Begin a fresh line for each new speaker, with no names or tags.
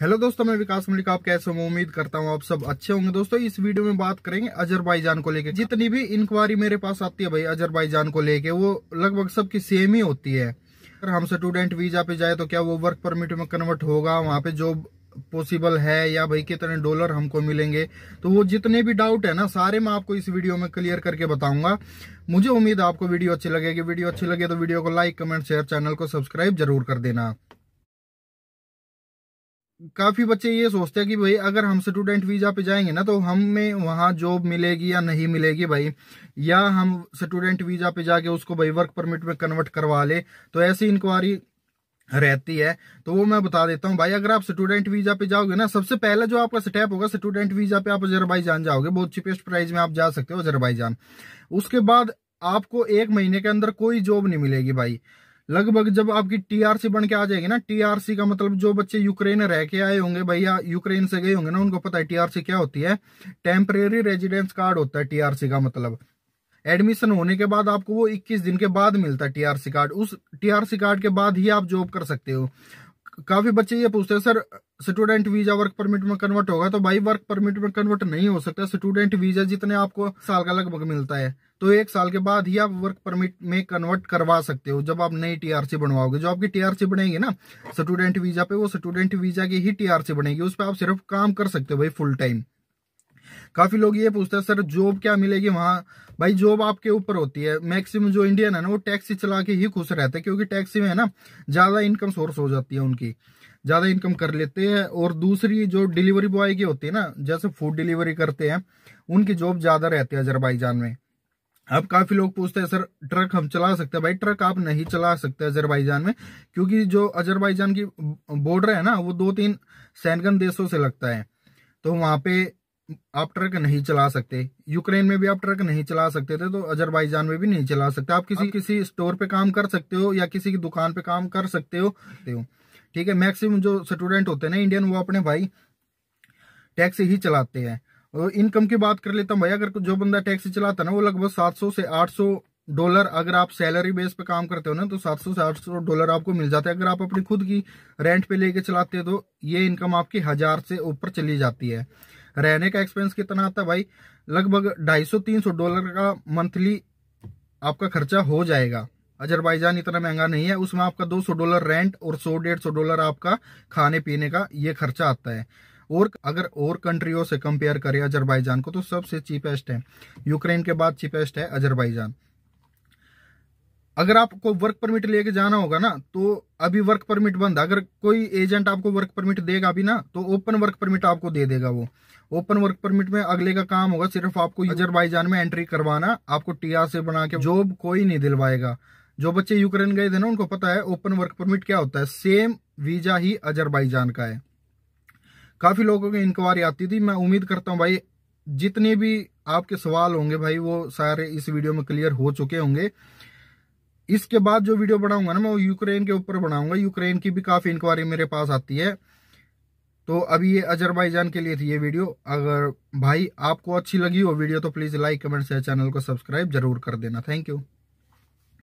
hello दोस्तों मैं विकास मलिक आप कैसे हो उम्मीद करता हूँ आप सब अच्छे होंगे दोस्तों इस वीडियो में बात करेंगे अजरबैजान को लेके जितनी भी इंक्वायरी मेरे पास आती है भाई अजरबैजान को लेके वो लगभग सबकी सेम ही होती है अगर हम स्टूडेंट वीजा पे जाए तो क्या वो वर्क परमिट में कन्वर्ट होगा वहाँ पे जॉब पॉसिबल है या भाई कितने डॉलर हमको मिलेंगे तो वो जितने भी डाउट है ना सारे मैं आपको इस वीडियो में क्लियर करके बताऊंगा मुझे उम्मीद आपको वीडियो अच्छी लगेगी वीडियो अच्छी लगे तो वीडियो को लाइक कमेंट शेयर चैनल को सब्सक्राइब जरूर कर देना काफ़ी बच्चे ये सोचते हैं कि भाई अगर हम स्टूडेंट वीज़ा पे जाएंगे ना तो हमें वहां जॉब मिलेगी या नहीं मिलेगी भाई या हम स्टूडेंट वीज़ा पे जाके उसको भाई वर्क परमिट में कन्वर्ट करवा ले तो ऐसी इंक्वायरी रहती है तो वो मैं बता देता हूँ भाई अगर आप स्टूडेंट वीजा पे जाओगे ना सबसे पहला जो आपका स्टेप होगा स्टूडेंट वीजा पे आप अजरबाई जाओगे बहुत चीपेस्ट प्राइस में आप जा सकते हो अजरबाई उसके बाद आपको एक महीने के अंदर कोई जॉब नहीं मिलेगी भाई लगभग जब आपकी टीआरसी बन के आ जाएगी ना टीआरसी का मतलब जो बच्चे यूक्रेन रह के आए होंगे भैया यूक्रेन से गए होंगे ना उनको पता है टीआरसी क्या होती है टेम्परेरी रेजिडेंस कार्ड होता है टीआरसी का मतलब एडमिशन होने के बाद आपको वो 21 दिन के बाद मिलता है टीआरसी कार्ड उस टीआरसी कार्ड के बाद ही आप जॉब कर सकते हो काफी बच्चे ये पूछते हैं sir student visa work permit में कन्वर्ट होगा तो भाई वर्क परमिट में कन्वर्ट नहीं हो सकता स्टूडेंट वीजा जितने आपको साल का लगभग मिलता है तो एक साल के बाद ही आप वर्क परमिट में कन्वर्ट करवा सकते हो जब आप नई टीआरसी बनवाओगे जो आपकी टीआरसी बनेगी ना स्टूडेंट वीजा पे वो स्टूडेंट वीजा की ही टीआरसी बनेगी उस पर आप सिर्फ काम कर सकते हो भाई फुल टाइम काफी लोग ये पूछते हैं सर जॉब क्या मिलेगी वहाँ भाई जॉब आपके ऊपर होती है मैक्सिमम जो इंडियन है ना वो टैक्सी चला के ही खुश रहते हैं क्योंकि टैक्सी में है ना ज्यादा इनकम सोर्स हो जाती है उनकी ज्यादा इनकम कर लेते हैं और दूसरी जो डिलीवरी बॉय की होती है ना जैसे फूड डिलीवरी करते हैं उनकी जॉब ज्यादा रहती है अजरबाईजान में अब काफी लोग पूछते हैं सर ट्रक हम चला सकते हैं भाई ट्रक आप नहीं चला सकते अजरबाईजान में क्योंकि जो अजरबाईजान की बॉर्डर है ना वो दो तीन सैनगन देशों से लगता है तो वहां पे आप ट्रक नहीं चला सकते यूक्रेन में भी आप ट्रक नहीं चला सकते थे तो अजरबैजान में भी नहीं चला सकते आप किसी आप किसी स्टोर पे काम कर सकते हो या किसी की दुकान पे काम कर सकते हो ठीक है मैक्सिमम जो स्टूडेंट होते हैं ना इंडियन वो अपने भाई टैक्स ही चलाते हैं और इनकम की बात कर लेता हूँ भाई अगर जो बंदा टैक्सी चलाता है ना वो लगभग सात से आठ डॉलर अगर आप सैलरी बेस पे काम करते हो ना तो 700 से 800 डॉलर आपको मिल जाते हैं अगर आप अपनी खुद की रेंट पे लेके चलाते हो तो ये इनकम आपकी हजार से ऊपर चली जाती है रहने का एक्सपेंस कितना आता है भाई लगभग ढाई सौ तीन सौ डॉलर का मंथली आपका खर्चा हो जाएगा अजरबैजान इतना महंगा नहीं है उसमें आपका 200 डॉलर रेंट और 100 डेढ़ सौ डॉलर आपका खाने पीने का ये खर्चा आता है और अगर और कंट्रियों से कंपेयर करें अजरबैजान को तो सबसे चीपेस्ट है यूक्रेन के बाद चीपेस्ट है अजरबैजान अगर आपको वर्क परमिट लेके जाना होगा ना तो अभी वर्क परमिट बंद अगर कोई एजेंट आपको वर्क परमिट देगा अभी ना तो ओपन वर्क परमिट आपको दे देगा वो ओपन वर्क परमिट में अगले का काम होगा सिर्फ आपको अजरबाइजान में एंट्री करवाना आपको आर से बना के जॉब कोई नहीं दिलवाएगा जो बच्चे यूक्रेन गए थे ना उनको पता है ओपन वर्क परमिट क्या होता है सेम वीजा ही अजरबाइजान का है काफी लोगों की इंक्वायरी आती थी मैं उम्मीद करता हूँ भाई जितने भी आपके सवाल होंगे भाई वो सारे इस वीडियो में क्लियर हो चुके होंगे इसके बाद जो वीडियो बनाऊंगा ना मैं वो यूक्रेन के ऊपर बनाऊंगा यूक्रेन की भी काफी इंक्वायरी मेरे पास आती है तो अभी ये अजरबैजान के लिए थी ये वीडियो अगर भाई आपको अच्छी लगी हो वीडियो तो please like comment share channel को सब्सक्राइब जरूर कर देना थैंक यू